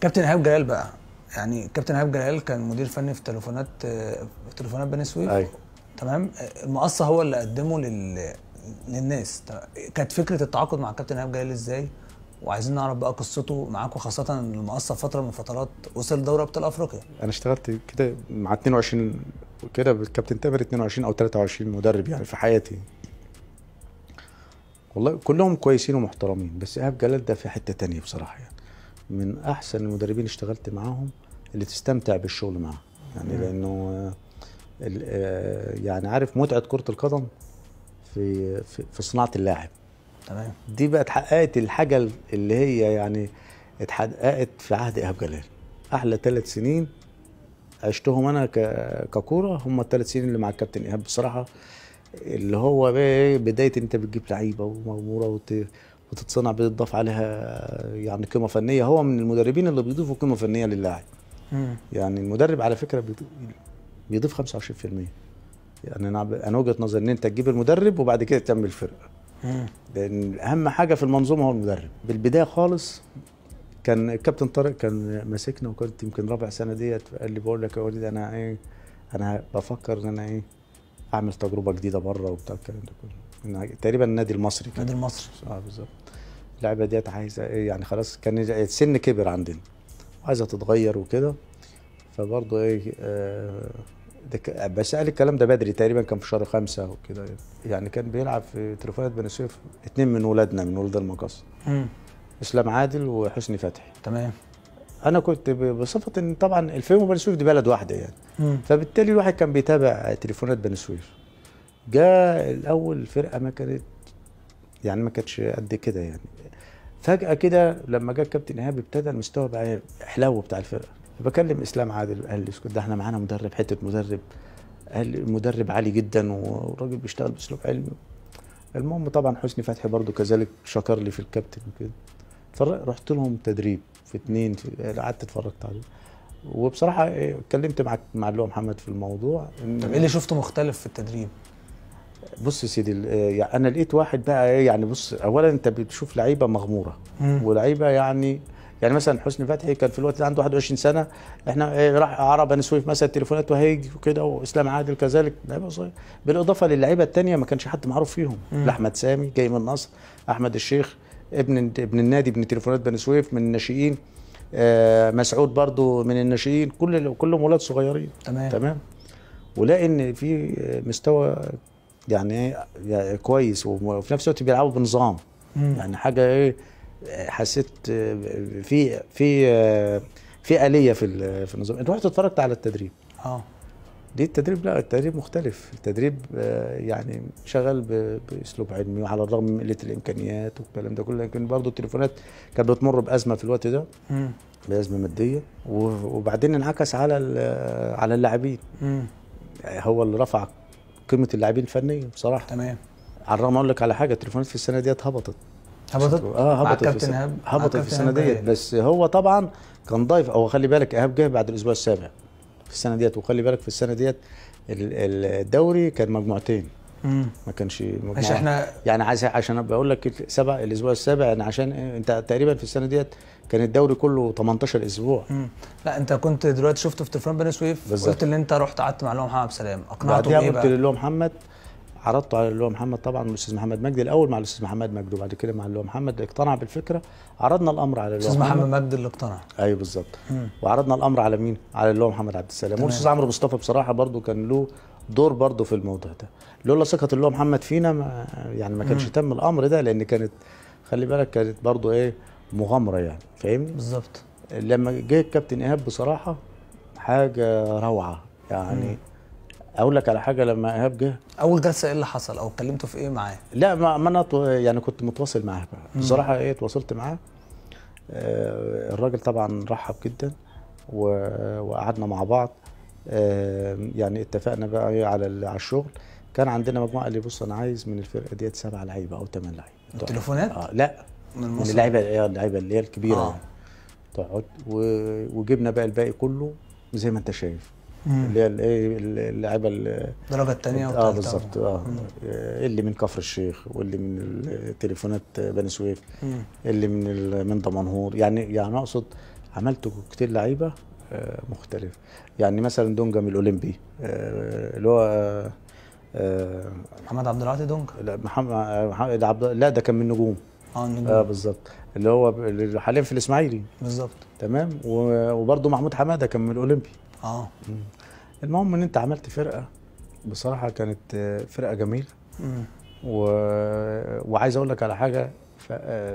كابتن ايهاب جلال بقى يعني كابتن ايهاب جلال كان مدير فني في تليفونات في تليفونات بني سويف أيوة. تمام المقصه هو اللي قدمه لل للناس كانت فكره التعاقد مع كابتن ايهاب جلال ازاي وعايزين نعرف بقى قصته معاكم خاصه ان المقصه فتره من فترات وصل دوري ابطال افريقيا انا اشتغلت كده مع 22 كده بالكابتن تامر 22 او 23 مدرب يعني في حياتي والله كلهم كويسين ومحترمين بس ايهاب جلال ده في حته تانية بصراحه يعني من احسن المدربين اللي اشتغلت معاهم اللي تستمتع بالشغل معاه يعني مم. لانه آه، آه، يعني عارف متعه كره القدم في في صناعه اللاعب تمام دي بقى اتحققت الحاجه اللي هي يعني اتحققت في عهد ايهاب جلال احلى ثلاث سنين عشتهم انا ككوره هم الثلاث سنين اللي مع الكابتن ايهاب بصراحه اللي هو بقى إيه، بدايه انت بتجيب لعيبه ومغموره بتتصنع بتضاف عليها يعني قيمه فنيه هو من المدربين اللي بيضيفوا قيمه فنيه للاعب يعني المدرب على فكره بيضيف 25% يعني انا انا وجهه نظري ان انت تجيب المدرب وبعد كده تعمل الفرقه لان اهم حاجه في المنظومه هو المدرب بالبدايه خالص كان الكابتن طارق كان ماسكنا وكنت يمكن رابع سنه ديت قال لي بقول لك يا وليد انا ايه انا بفكر ان انا ايه اعمل تجربه جديده بره وبتاع الكلام ده كله تقريبا النادي المصري النادي المصري اه بالظبط اللعبه ديت عايزه ايه يعني خلاص كان السن كبر عندنا وعايزه تتغير وكده فبرضه ايه آه بس قال الكلام ده بدري تقريبا كان في شهر خمسة وكده يعني كان بيلعب في تليفونات بني سويف اثنين من ولادنا من ولاد المقص اسلام عادل وحسني فتحي تمام انا كنت بصفه ان طبعا الفيوم بني سويف دي بلد واحده يعني مم. فبالتالي الواحد كان بيتابع تليفونات بني سويف جاء الاول الفرقه ما كانت يعني ما كانتش قد كده يعني فجاه كده لما جه الكابتن ايهاب ابتدى المستوى بقى حلو بتاع الفرقه بكلم اسلام عادل قال لي اسكت ده احنا معانا مدرب حته مدرب قال المدرب عالي جدا والراجل بيشتغل باسلوب علمي المهم طبعا حسني فتحي برضه كذلك شكر لي في الكابتن وكده فرحت لهم تدريب في اتنين قعدت اتفرجت عليه وبصراحه إيه، اتكلمت مع مع اللي هو محمد في الموضوع طب ايه اللي شفته مختلف في التدريب؟ بص يا سيدي آه، يعني انا لقيت واحد بقى إيه، يعني بص اولا انت بتشوف لعيبه مغموره ولعيبه يعني يعني مثلا حسني فتحي كان في الوقت ده عنده 21 سنه احنا إيه، راح عرب بني سويف مثلا تليفونات وهيج وكده واسلام عادل كذلك لعيبه صغيره بالاضافه للعيبه الثانيه ما كانش حد معروف فيهم احمد سامي جاي من النصر احمد الشيخ ابن ابن النادي ابن تليفونات بني سويف من الناشئين آه مسعود برضو من الناشئين كل كلهم ولاد صغيرين تمام تمام ولاقي ان في مستوى يعني،, يعني كويس وفي نفس الوقت بيلعبوا بنظام يعني حاجه ايه حسيت في في في اليه في في النظام رحت اتفرجت على التدريب اه دي التدريب لا التدريب مختلف التدريب آه، يعني شغال باسلوب علمي وعلى الرغم من قله الامكانيات والكلام ده كله لكن برضه التليفونات كانت بتمر بازمه في الوقت ده بازمه ماديه وبعدين انعكس على على اللاعبين يعني هو اللي رفع قيمه اللاعبين الفنيه بصراحه تمام على الرغم اقول لك على حاجه التليفونات في السنه ديت هبطت هبطت اه هبطت في السنه هبطت في السنه ديت إيه؟ بس هو طبعا كان ضايف او خلي بالك ايهاب جه بعد الاسبوع السابع في السنه ديت وخلي بالك في السنه ديت الدوري كان مجموعتين ما كانش عشان احنا يعني عايز عشان بقول لك سبع الاسبوع السابع يعني عشان انت تقريبا في السنه ديت كان الدوري كله 18 اسبوع مم. لا انت كنت دلوقتي شفته في تليفون بني سويف قلت ان انت رحت قعدت مع اللي محمد محمد سلام اقنعته بايه بقى؟ قلت اللي محمد عرضته على اللي محمد طبعا الاستاذ محمد مجدي الاول مع الاستاذ محمد مجدي وبعد كده مع اللي محمد اقتنع بالفكره عرضنا الامر على الاستاذ محمد محمد مجدي اللي اقتنع ايوه بالظبط وعرضنا الامر على مين؟ على اللي محمد عبد السلام والاستاذ عمرو مصطفى بصراحه برضو كان له دور برضه في الموضوع ده لولا ثقه اللي هو محمد فينا ما يعني ما كانش تم الامر ده لان كانت خلي بالك كانت برضه ايه مغامره يعني فاهمني بالظبط لما جه الكابتن ايهاب بصراحه حاجه روعه يعني مم. اقول لك على حاجه لما ايهاب جه اول جلسه ايه اللي حصل او اتكلمتوا في ايه معاه لا ما, ما انا يعني كنت متواصل معاه بقى بصراحه ايه تواصلت معاه آه الراجل طبعا رحب جدا وقعدنا مع بعض يعني اتفقنا بقى إيه على على الشغل كان عندنا مجموعه قال لي بص انا عايز من الفرقه ديت سبع لعيبه او ثمان لعيبه التليفونات؟ اه لا من, من اللعيبه آه، اللعيبه اللي هي الكبيره آه. تقعد يعني. وجبنا بقى الباقي كله زي ما انت شايف مم. اللي هي الايه اللعيبه الدرجه الثانيه اه بالظبط آه. اه اللي من كفر الشيخ واللي من تليفونات بني سويف اللي من من دمنهور يعني يعني اقصد عملت كوكتيل لعيبه آه، مختلف يعني مثلا دونجم الاولمبي آه، اللي هو آه، محمد عبد العاطي دونجا لا محمد عبد لا ده كان من نجوم اه النجوم اه بالظبط اللي هو حاليا في الاسماعيلي بالظبط تمام وبرده محمود حماده كان من الاولمبي اه المهم ان انت عملت فرقه بصراحه كانت فرقه جميله و... وعايز اقول لك على حاجه ف...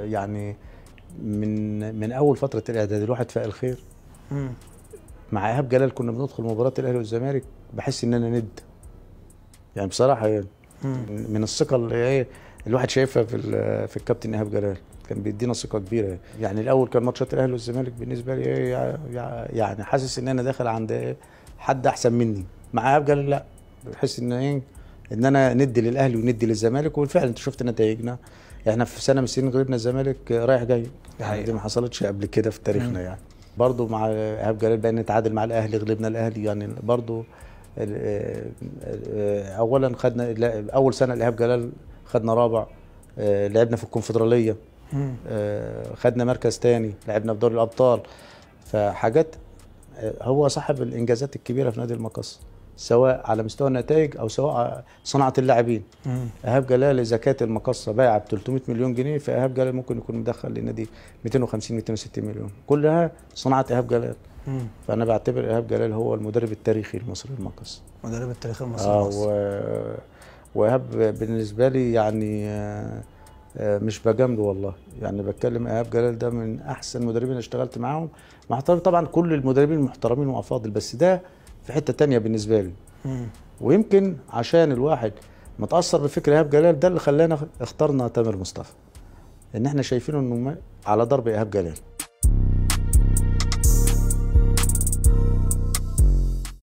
يعني من من اول فتره الاعداد الواحد فاق الخير مع ايهاب جلال كنا بندخل مباراه الاهلي والزمالك بحس ان انا ند يعني بصراحه يعني من الثقه اللي ايه الواحد شايفها في في الكابتن ايهاب جلال كان بيدينا ثقه كبيره يعني الاول كان ماتشات الاهلي والزمالك بالنسبه لي إيه، يعني حاسس ان انا داخل عند ايه حد احسن مني مع ايهاب جلال لا بحس ان ايه ان انا ندي للاهلي وندي للزمالك وبالفعل انت شفت نتائجنا يعني احنا في سنه من السنين غلبنا الزمالك رايح جاي يعني دي ما حصلتش قبل كده في تاريخنا يعني برضه مع ايهاب جلال بقينا نتعادل مع الاهلي غلبنا الاهلي يعني برضه آه، آه، اولا خدنا اول سنه لايهاب جلال خدنا رابع آه، لعبنا في الكونفدراليه خدنا مركز تاني لعبنا في دوري الابطال فحاجات هو صاحب الانجازات الكبيره في نادي المقص سواء على مستوى النتائج او سواء صناعه اللاعبين ايهاب جلال اذا كانت المقصه بايعه ب 300 مليون جنيه فايهاب جلال ممكن يكون مدخل للنادي 250 260 مليون كلها صناعه ايهاب جلال مم. فانا بعتبر ايهاب جلال هو المدرب التاريخي المصري المقص المدرب التاريخي المصري آه المقص و... وايهاب بالنسبه لي يعني آه،, آه مش بجامله والله يعني بتكلم ايهاب جلال ده من احسن المدربين اللي اشتغلت معاهم مع طبعا كل المدربين المحترمين وافاضل بس ده في حته تانية بالنسبه لي ويمكن عشان الواحد متاثر بفكر ايهاب جلال ده اللي خلانا اخترنا تامر مصطفى ان احنا شايفينه انه على ضرب ايهاب جلال